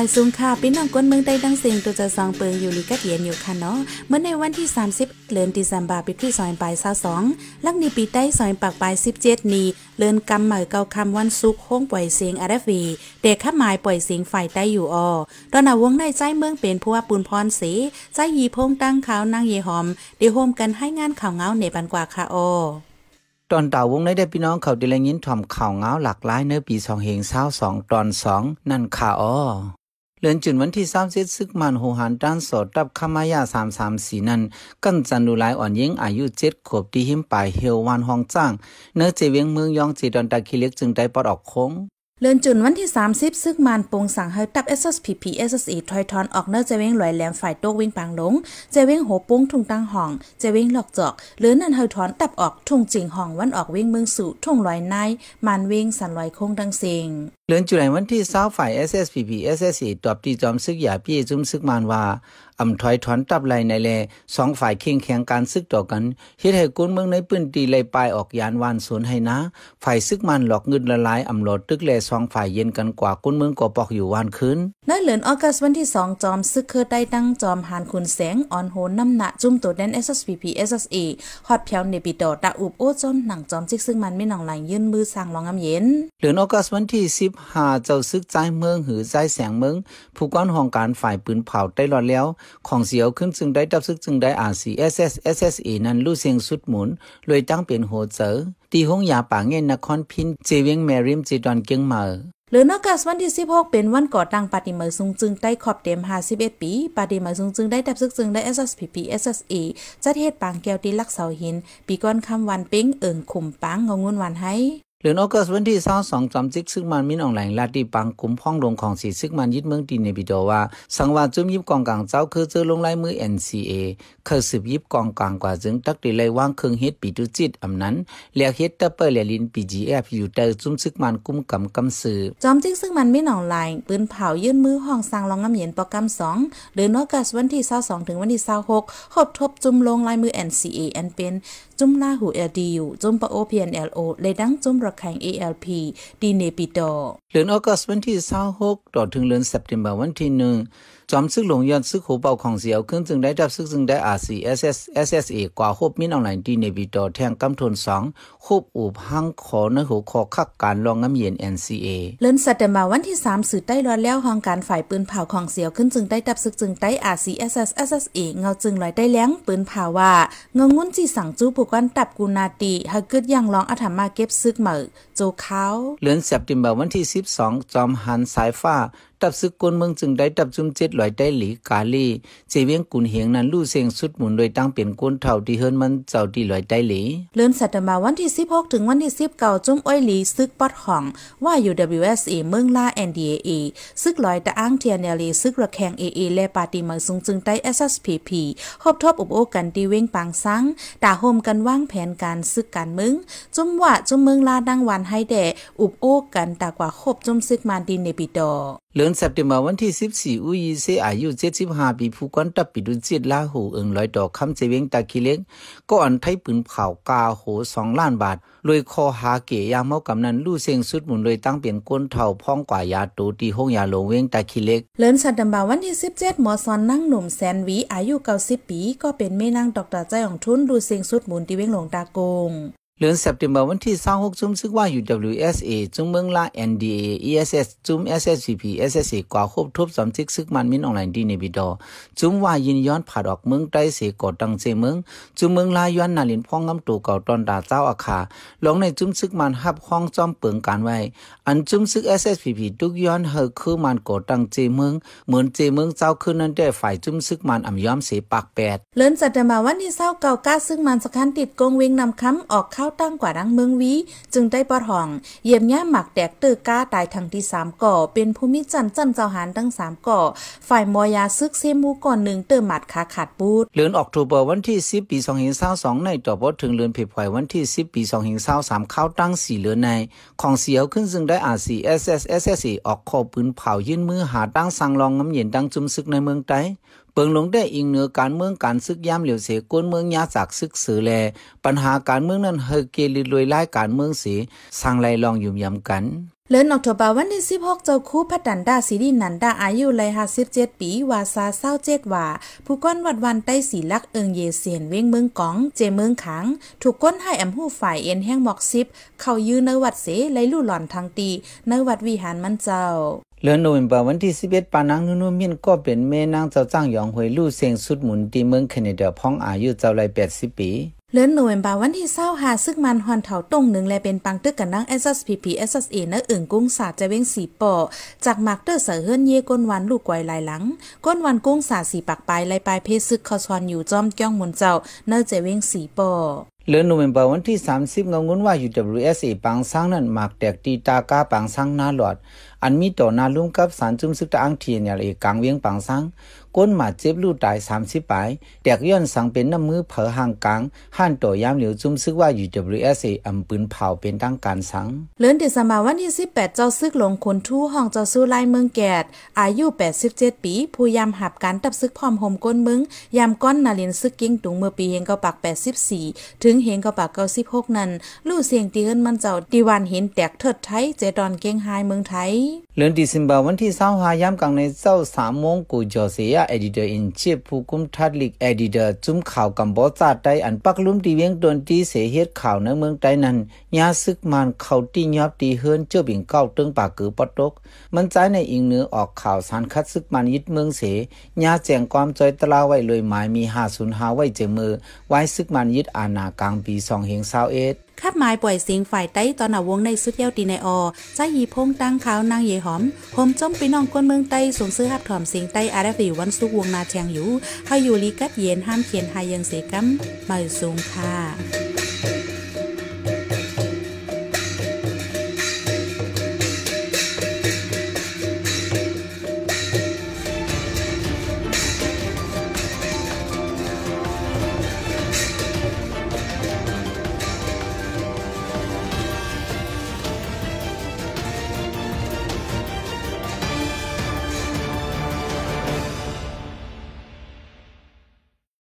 มาซุงค่ะพี่น้องกวนเมืองใ้ดังเสียงตัวจะซองเปิงอยู่หรือกัดเย็นอยู่ค่ะเนาะเมื่อในวันที่ 30เดือนธันวาคมปีิี่ซอยปราช22ลักนี้ปีใต้ซอยปากปลาย17นี้เลื่อนกำหมายเกาคำวันซุกห้องปล่อยเสียงอาร์ฟีเด็กข้าหมายปล่อยเสียงฝ่ายใต้อยู่ออตอนนาวงในใจเมืองเป็นผู้ว่าปูนพรสีใจยีพงตั้งขาวนางเยหอมเดี๋ยวโฮมกันให้งานข่าวเงาในปันกว่าค่ะออตอนเต่าวงในได้พี่น้องเขาดิลยินถ่อมข่าวเงาหลากหลายเนื้อปีสองเหงเศร้าสองตอนสองนั่นข่าอ้อเลือนจุนวันที่สามเซซึกมันโหหันด้านสอดรับขมายาสามสามสีนั้นกันจันดูลายอ่อนยิ่งอายุเจ็ดขวบดีหิมป่ายเฮววันห้องจ้างเนื้อเจวียงเมืองยองจีดอนตะคิเล็กจึงได้ปอดออกโค้งเลือนจุนวันที่สาิบซึกมันปงสั่งให้ตับเอส s s ส p ี s ีถอยทอนออกเนื้อเจวิวงลอยแหลมฝ่ายโต้วิ่งปางหลง เจวิวงโหปุ้งทุ่งตั้งห้องเจวิวงหลอกจอกเลือนนั่นให้ถอนตับออกทุ่งจิงห้องวันออกวิ่งเมืองสู่ทุ่งลอยนายมันวิ่งสันลอยคงดังเสียงเลือนจุลายวันที่เศร้าฝ่าย SSPP SSC ตอบตีจอมซึกหยาพี่จุ้มซึกมานว่า อำถอยถอนตับไหลในแลสองฝ่ายเข่งแข่งการซึกต่อกันเฮ็ดให้กุนเมืองในพื้นตีไหลปลายออกยานวานสวนให้นะฝ่ายซึกมันหลอกเงินละลายอำหลดตึกแลสองฝ่ายเย็นกันกว่ากุนเมืองก็ปอกอยู่วานคืนในเหลือนออกัสวันที่ 2 จอมซึกเคยได้ตั้งจอมหานคุณแสงอ่อนโหนน้ำหนะจุ้มตัวแดน SSPP SSA ฮอดเพียวเนปิโดตะอุบโอจอมหนังจอมซึกซึ่งมันไม่หนองหลยื่นมือสร้างรองอำเย็นเหลือนออกัสวันที่ 10หาเจ้าซึกใจเมืองหรือใจแสงเมือง ผู้ก้อนห้องการฝ่ายปืนเผาได้รอดแล้ว ของเสียวขึ้นจึงได้ดับซึกจึงได้อาซีเอสเอสเอสเอสเอนั้นลู่เสียงสุดหมุนเลยตั้งเป็นโหเจอตีห้องยาป่าเงินนครพินเจวิงแมริมจีดอนเกียงเมอ หรือนอกากวันที่16เป็นวันก่อตั้งปฏิมาซุงจึงได้ขอบเต็ม51ปีปฏิมาซุงจึงได้ดับซึกจึงได้ SSPP SSA จัดเหตุปางแก้วตีลักเสาหิน ปีก้อนคำวันเป้งเอิงขุมปังงงุนวันให้หรือนอกเกสวันที่สองสองจำซิกซึ่งมันมินอองแหลงลาดีปังกลุ่มพ้องลงของสีซึ่งมันยึดเมืองดินในบิดอว่า สังวาจุ้มยิบกองกลางเจ้าคือเจอลงไล่มือ NCA เคยสืบยิบกองกลางกว่าจึงตักดีไล่ว่างเครื่องเฮ็ดปีตุจิตอำนั้นเลียเฮ็ดตะเปอร์เลียลิน PGF อยู่แต์จุ้มซึ่งมันกุ้มกำกำสือจอมจิกซึ่งมันมินอองแหลงปืนเผายื่นมือห้องสร้างรองน้ำเย็นปอกำสองหรือนอกเกสวันที่สองสองถึงวันที่สองหกคบทบจุ้มลงลายมือ NCA อันเป็นจุ้มลาหูยู่จุ้มปะโอเอ็นเลยดังจุ้มประแคง ALP ดีเนปิดอเดือนออกัสวันที่26ต่อถึงเดือนเซปเทมเบอร์วันที่1จอมซึกหลงยอนซึกหูเป่าของเสียวขึ้นจึงได้ดับซึกจึงได้ออาสสีเเอสเอสเอกว่าโคบมินออนไลน์ดีในบีตอแทงกาทนสองคบอูบหังขอในหูขคอคักการรองน้ำเย็นนซีเอเลอนสัตมาวันที่3สื่อใต้รอดแล้วห้องการฝ่ายปืนเผาของเสียวขึ้นจึงได้ดับซึกจึงได้อาซีเอสเอออสสเเเงาจึงลอยได้แล้งปืนเผาว่า เงงุ้นจีสั่งจู้ผูกันตับกูนาตีฮักกึดยังรองอรรมาเก็บซึกเหมือโจเขาเลินสัติมาวันที่12จอมหันสายฟ้าตับซึกกนเมืองจึงได้ตับจุ่มเจ็ดลอยได้หลีกาลี เจวียงกุนเหียงนั้นลู่เสียงสุดหมุนโดยตั้งเปลี่ยนก้นเท่าที่เฮิรนมันเจ้าที่ลอยได้หลี เลื่อนสัตมาวันที่สิบหกถึงวันที่สิบเก้าจุ้มอ้อยหลีซึกปอดห่อง ว่าอยู่ WSA เมืองล่า NDAA ซึกลอยตะอ้างเทียนเนลีซึกระแคง AA และปาติมังซุงจึงได้ SSPP ครบทบอุบโอกันตีเว้งปังซัง ตาโฮมกันว่างแผนการซึกการมึง จุ้มว่าจุ้มเมืองลาดังวันให้แด่อุบโอกันตากว่าครบจุ้มซึกมานดินในปีดอเลือนเซปติมาวันที่14อุยเซอายุ75ปีผู้กันตับปิดุจิตลาหูเอิงลอยดอกคำเจเวงตาคิเล็ก ก็อ่อนไทยปืนเผากาโห2ล้านบาทลอยคอหาเกยางเมากำนันลู่เซียงสุดหมุนลอยตั้งเปลี่ยนก้นเท่าพ้องกว่ายาตูตีห้องยาหลงเวงตาคิเล็กเลือนสัตดทมบาวันที่17หมอซอนนั่งหนุ่มแสนวีอายุ 90 ปี ก็เป็นแม่นางดอกตาใจของทุนลู่เซียงสุดหมุนตีเวงหลงตากงเลือนเซปติมเบอร์วันที่26จุมซึกว่าอยู่ WSA จุมเมืองลา NDA ESS จุม SSCP s s c กว่าครบทบสมซิกซึกมันมินออนไลน์ดีในบิดอ จุมว่ายินย้อนผ่าดอกเมืองใต้เสกอดังเจเมือง จุมเมืองลาย้อนนาลินพ้องงำตูเก่าตอนดาเจ้าอาคาลงในจุมซึกมันหับห้องจอมเปิงการไว้อันจุมซึก s s c p ทุกย้อนเฮคือมันกอดังเจเมือง เหมือนเจเมืองเจ้าขึ้นนั้นได้ฝ่ายจุมซึกมันอ่ำย้อมเสปากแปดเลือนเซปเทมเบอร์วันที่29กาซึกมันสคันติดกงเวงนำค้ำออกเข้าาตั้งกว่านังเมืองวีจึงได้ปอดห้อง เยี่ยมย่าหมักแดกตือก้าตายทางที่สามก่อเป็นภูมิจันจันเจ้าหานทั้งสามก่อฝ่ายมอยาซึกเซมูก่อนหนึ่งเติมหมัดขาขาดปูดเลือนออกทูเบอร์วันที่สิบปีสองหินเศร้าสองในต่อบทถึงเลือนเผยไยวันที่สิบปีสองหินเศร้าสามเข้าตั้งสี่เลือนใน ของเสียวขึ้นซึ่งได้อาศีเอสเอสเอสเอสออกคอปืนเผายื่นมือหาตั้งสังรองงำเย็นตั้งจุมซึกในเมืองไตปิงลงได้อิงเหนือการเมืองการซึกย่ำเหลียวเสก้นเมืองยาสากซึกสือแล ปัญหาการเมืองนั้นเฮเกลิรวยไล่การเมืองเสีสังไรลองยุ่มยำกันเลนออกทบาวันที่16เจ้าคู่พัดันดาสีดินันดาอายุเล็ดปี วาซาเศร้าเจ็ดว่าผู้ก้นวัดวันใต้สีลักเอิงเยเสียนเว้งเมืองกองเจเมืองขังถูกก้นให้แอมหูฝ่ายเอ็นแห้งหมอกซิบเข้ายื้อในวัดเสไลลู่หล่อนทางตีในวัดวิหารมันเจ้าเลือนโนเวมเบอร์วันที่สิบเอ็ดปานังนูน่มินก็เป็นแม่นางเจ้าจ้างหยองหวยลู่เสียงสุดหมุนที่เมืองแคนาดาพ้องอายุเจ้าไริบปีเลือนโนเวมเบอร์วันที่เศร้าหาซึ่งมันฮอนเถาตรงหนึ่งและเป็นปังตึกกันนางส s p สพีพีเอสสเออน่งกุ้งสาจะเว้งสีปอจากหมักเตอร์เสือเฮือนเย่ก้นวันลูกไกวลายหลังก้นวันกุ้งสาสีปากปลายลายปลายเพศซึกคอซอนอยู่จอมเกี้ยงมนเจ้าเนอจะเว้งสีปอเลือนโนเมมเบอร์วันที่ 30 งงนว่า UWSA ปังสังนั้นมากแตกตีตากาปังสังนาหลอด อันมีต่อนาลุ่มกับสารจุมซึกตะอังเทียนอนี่เลกกลางเวียงปังสังก้นหมาเจ็บลูกตายสามสิบไปแตกย้อนสังเป็นน้ำมือเผอห่างกลางห้านต่อยามเหลียวจุ้มซึกว่า UWS อำปืนเผาเป็นตั้งการสังเลือนเดสมาวันที่สิบแปดเจ้าซึกหลงคนทู่ห้องเจ้าสู้ไล่เมืองแกดอายุแปดสิบเจ็ดปี ผู้ยามหับการตับซึกพร้อมห่มก้นมึง ยามก้อนนาลินซึกกิ้งตุงเมื่อปีเฮงกบปากแปดสสิบี่ถึงเฮงกบปากเก้าสิบหกนั้นลู่เสียงตีเฮินมันเจ้าดีวันเห็นแตกเถิดไทยเจดอนเก้งไฮเมืองไทยเลือนดิสิบาวันที่หายามกลางในเจ้าสามโมงกูจอเสียเอดิเตอร์อินช e พผู้คุมทัดลิกเิเตอร์จุ้มข่าวกัมบอจาไตอันปักลุ่มตีเวียงดนตีเสียเฮ็ดข่าวในเมืองไตนั้นยาซึกมันเข้าตียอบตีเฮือนเจ้าบิงเก้าตึงปากกือปตกมันใจในอิงเนื้อออกข่าวสารคัดซึกมันยึดเมืองเสียาแจงความจอยตลาไว้เลยหมายมีหา5หาไว้เจมือไว้ซึกมันยึดอาณากลางปีสองงเฮาเอ็ดคาบหมายป่วยสิงฝ่ายใต้ตอนหนาวงในสุดเยาวตีในอใจหีพงตั้งขาวนางเยหอมอมจมไปน้องก้นเมืองใต้สวมเสื้อฮับถอมสิงใต้อาราฟีวันสุกวงนาแชงอยู่เขาอยู่ลีกัดเย็นห้ามเขียนหายังเสกัมมาสูงค่ะ